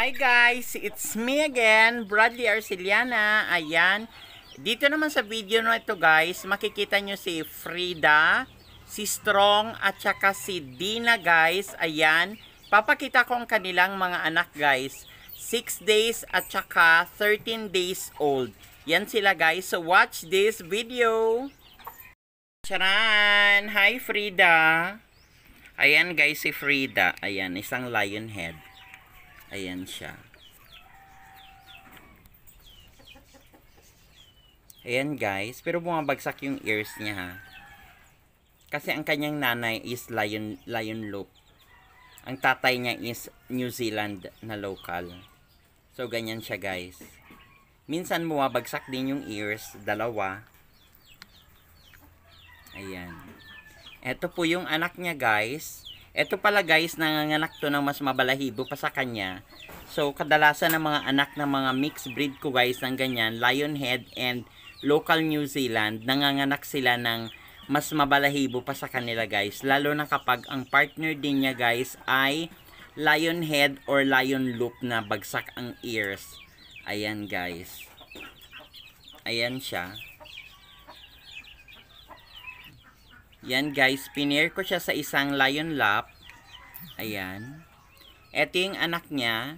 Hi guys, it's me again, Bradley Arceliana. Ayan, dito naman sa video na ito guys, makikita nyo si Frida, si Strong, at saka si Dina guys. Ayan, papakita ko ang kanilang mga anak guys. 6 days at saka 13 days old. Yan sila guys, so watch this video. Charan! Hi Frida! Ayan guys, si Frida. Ayan, isang lion head. Ayan siya. Ayan guys. Pero bumabagsak yung ears niya ha. Kasi ang kanyang nanay is lion, lion loop. Ang tatay niya is New Zealand na local. So ganyan siya guys. Minsan bumabagsak din yung ears. Dalawa. Ayan. Ito po yung anak niya guys. Ito pala guys, nanganganak to ng mas mabalahibo pa sa kanya. So, kadalasan ng mga anak ng mga mixed breed ko guys ng ganyan, Lionhead and local New Zealand, nanganganak sila ng mas mabalahibo pa sa kanila guys. Lalo na kapag ang partner din niya guys ay Lionhead or lion loop na bagsak ang ears. Ayan guys. Ayan siya. Yan guys, pinair ko siya sa isang lion lap. Ayan. Ito yung anak niya.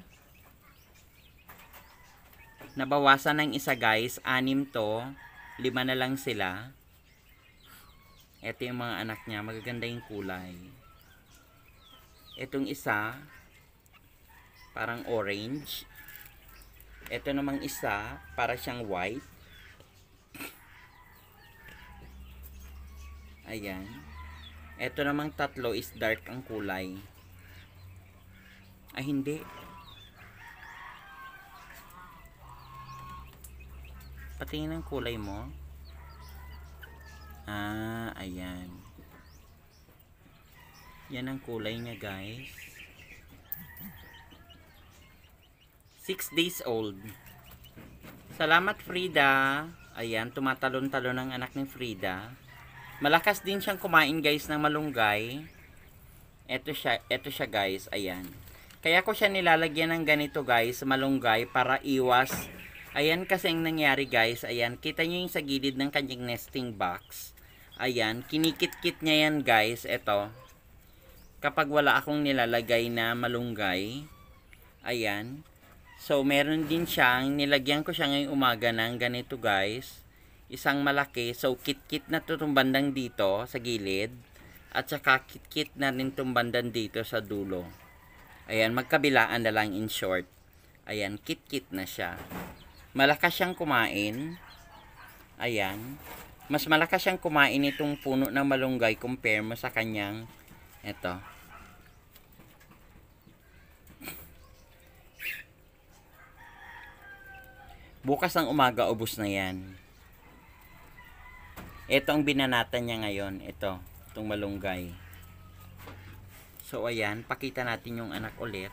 Nabawasan ng isa guys. Anim to. Lima na lang sila. Ito yung mga anak niya. Magaganda yung kulay. Itong isa. Parang orange. Ito namang isa. Para siyang white. Ayan. Ito namang tatlo is dark ang kulay. Ay, hindi. Patingin ang kulay mo. Ah, ayan. Yan ang kulay niya, guys. 6 days old. Salamat, Frida. Ayan, tumatalon-talon ang anak ni Frida. Malakas din siyang kumain guys ng malunggay. Ito siya, ito siya guys, ayan. Kaya ko siya nilalagyan ng ganito guys, malunggay para iwas. Ayan kasi ang nangyari guys, ayan, kita niyo yung sa gilid ng kanyang nesting box. Ayan, kinikit-kit niya yan guys, ito. Kapag wala akong nilalagay na malunggay, ayan. So, meron din siyang, nilagyan ko siya ngayong umaga ng ganito guys isang malaki. So, kit-kit na to itong dito sa gilid. At saka kit-kit na rin itong dito sa dulo. Ayan, magkabilaan na lang in short. Ayan, kit-kit na siya. Malakas siyang kumain. Ayan. Mas malakas siyang kumain itong puno ng malunggay compare mo sa kanyang eto. Bukas ng umaga, ubos na yan. Ito ang binanatan niya ngayon. Ito, itong malunggay. So, ayan. Pakita natin yung anak ulit.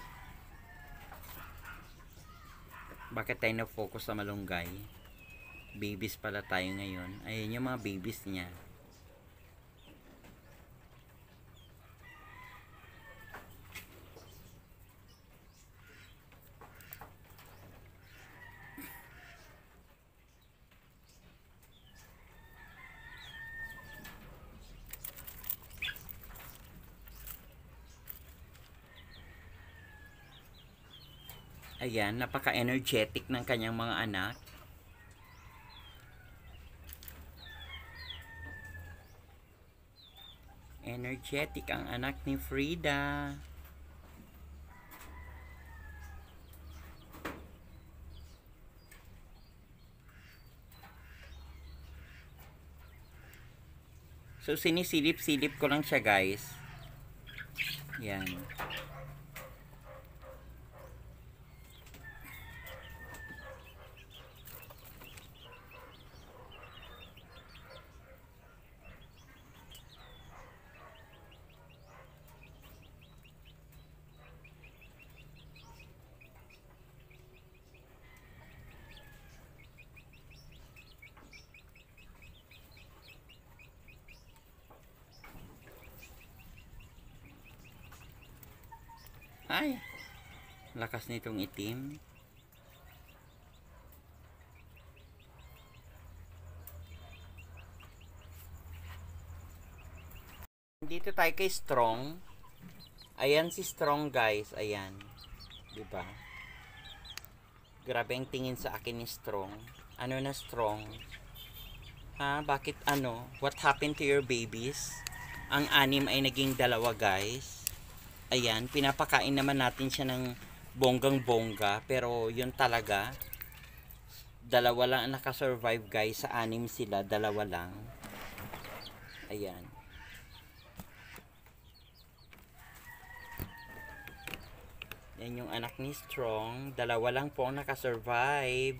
Bakit tayo na-focus sa malunggay? Babies pala tayo ngayon. Ayan yung mga babies niya. Ayan, napaka-energetic ng kanyang mga anak. Energetic ang anak ni Frida. So, sinisilip-silip ko lang siya, guys. Ayan. Ay, lakas nitong itim. Dito tayo kay Strong. Ayan si Strong guys, ayan. 'Di ba? Grabe ang tingin sa akin ni Strong. Ano na Strong? Ha, bakit ano? What happened to your babies? Ang anim ay naging dalawa guys. Ayan, pinapakain naman natin siya ng bonggang-bongga. Pero yun talaga, dalawa lang ang nakasurvive guys. Sa anim sila, dalawa lang. Ayan. Yan yung anak ni Strong. Dalawa lang po ang nakasurvive.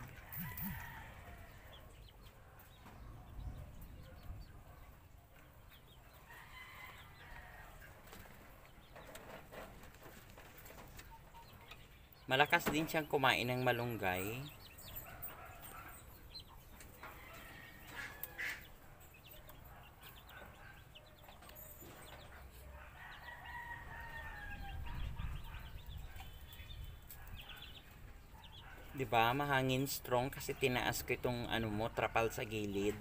Malakas din siyang kumain ng malunggay. di ba mahangin strong kasi tinaas ko itong ano mo trapal sa gilid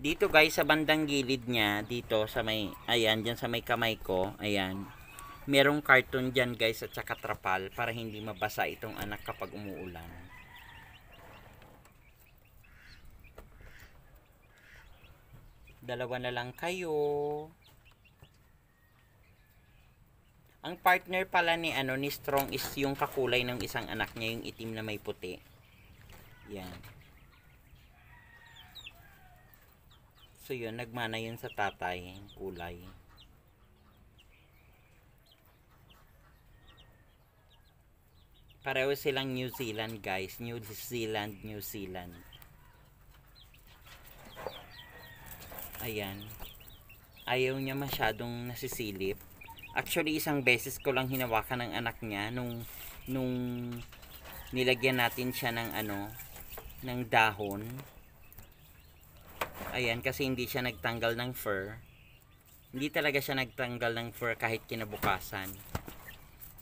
dito guys sa bandang gilid niya dito sa may ayan diyan sa may kamay ko ayan merong carton dyan guys at saka trapal para hindi mabasa itong anak kapag umuulan. Dalawa na lang kayo. Ang partner pala ni ano ni Strong is yung kakulay ng isang anak niya, yung itim na may puti. Yan. So yun, nagmana yun sa tatay, kulay. Pareho silang New Zealand guys. New Zealand, New Zealand. Ayan. Ayaw niya masyadong nasisilip. Actually, isang beses ko lang hinawakan ng anak niya nung nung nilagyan natin siya ng ano, ng dahon. Ayan, kasi hindi siya nagtanggal ng fur. Hindi talaga siya nagtanggal ng fur kahit kinabukasan.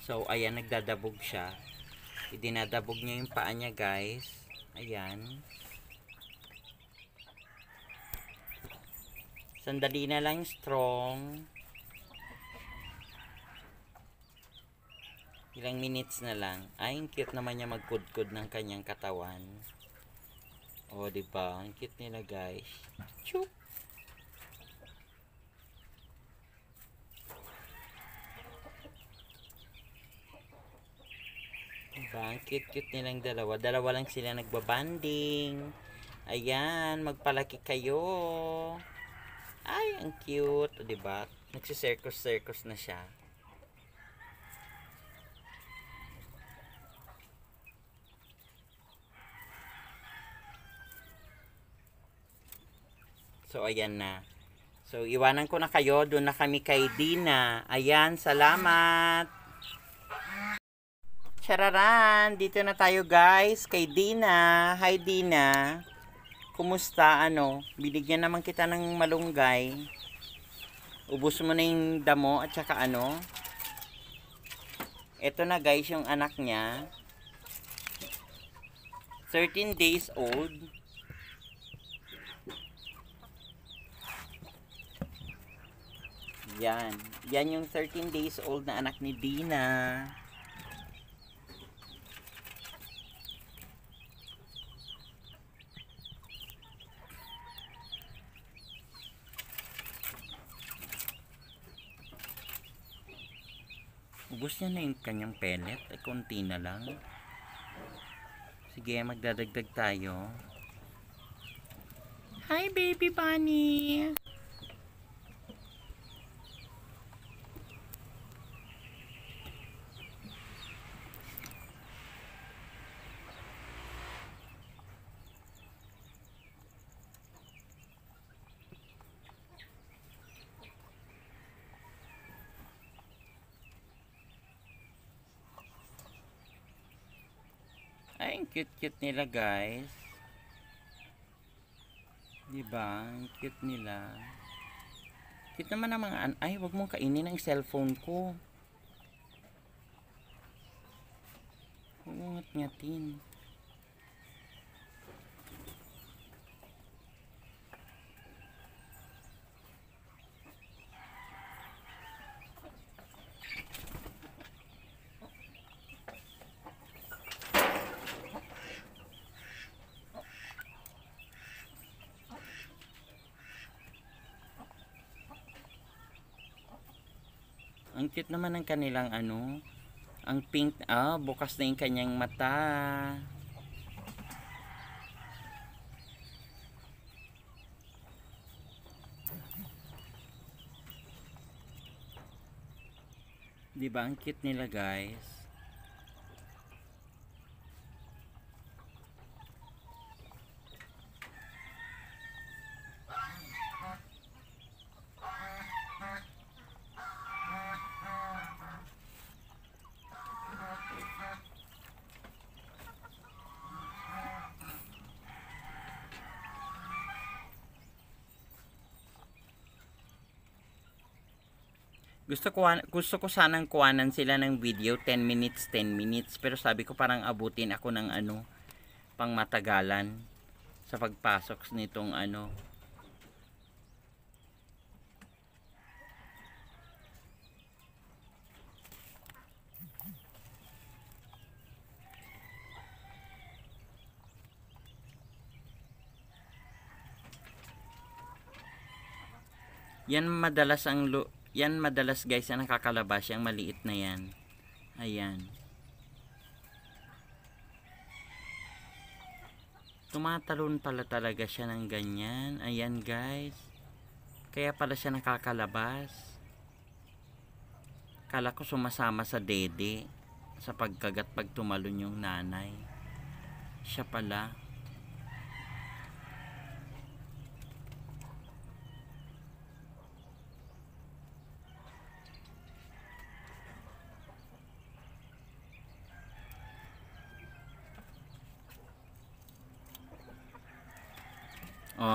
So, ayan, nagdadabog siya idinadabog niya yung paa niya guys ayan sandali na lang strong ilang minutes na lang ay ang cute naman niya magkudkod ng kanyang katawan o oh, diba ang cute nila guys chup Diba? Ang cute-cute nilang dalawa. Dalawa lang sila nagbabanding. Ayan, magpalaki kayo. Ay, ang cute. ba? Diba? Nagsisircus-circus na siya. So, ayan na. So, iwanan ko na kayo. Doon na kami kay Dina. Ayan, salamat. Chararan! Dito na tayo guys kay Dina. Hi Dina! Kumusta? Ano? Binigyan naman kita ng malunggay. Ubus mo na yung damo at saka ano. Ito na guys yung anak niya. 13 days old. Yan. Yan yung 13 days old na anak ni Dina. Naubos niya na yung kanyang pellet. Ay, konti na lang. Sige, magdadagdag tayo. Hi, baby bunny! Ang cute-cute nila guys. Diba? Ang cute nila. Cute naman ang mga an Ay, wag mong kainin ang cellphone ko. Huwag mong ngat-ngatin. Ang cute naman ng kanilang ano. Ang pink. Ah, bukas na yung kanyang mata. Diba? Ang cute nila guys. Gusto ko gusto ko sanang kuwanan sila ng video 10 minutes 10 minutes pero sabi ko parang abutin ako ng ano pang matagalan sa pagpasok nitong ano Yan madalas ang lo yan madalas guys ang nakakalabas, yung maliit na yan. Ayan. Tumatalon pala talaga siya ng ganyan. Ayan guys. Kaya pala siya nakakalabas. Kala ko sumasama sa dede sa pagkagat pag tumalon yung nanay. Siya pala.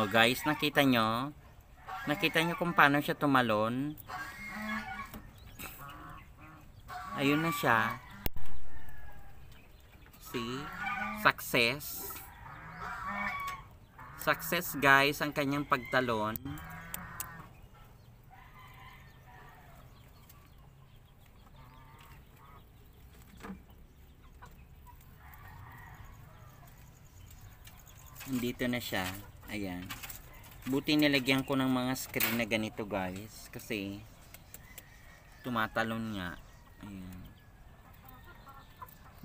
guys, nakita nyo? Nakita nyo kung paano siya tumalon? Ayun na siya. See? Success. Success guys, ang kanyang pagtalon. Dito na siya ayan buti nilagyan ko ng mga screen na ganito guys kasi tumatalon nga ayan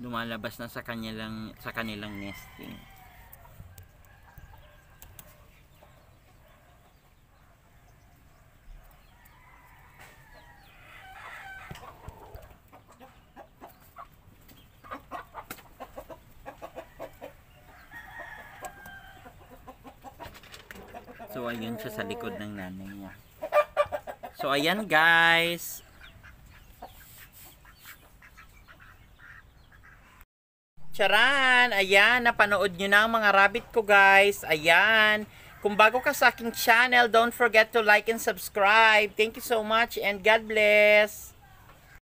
lumalabas na sa kanilang sa kanilang nesting dalawa yun siya sa likod ng nanay niya. So, ayan guys. Charan! Ayan, napanood nyo na ang mga rabbit ko guys. Ayan. Kung bago ka sa aking channel, don't forget to like and subscribe. Thank you so much and God bless.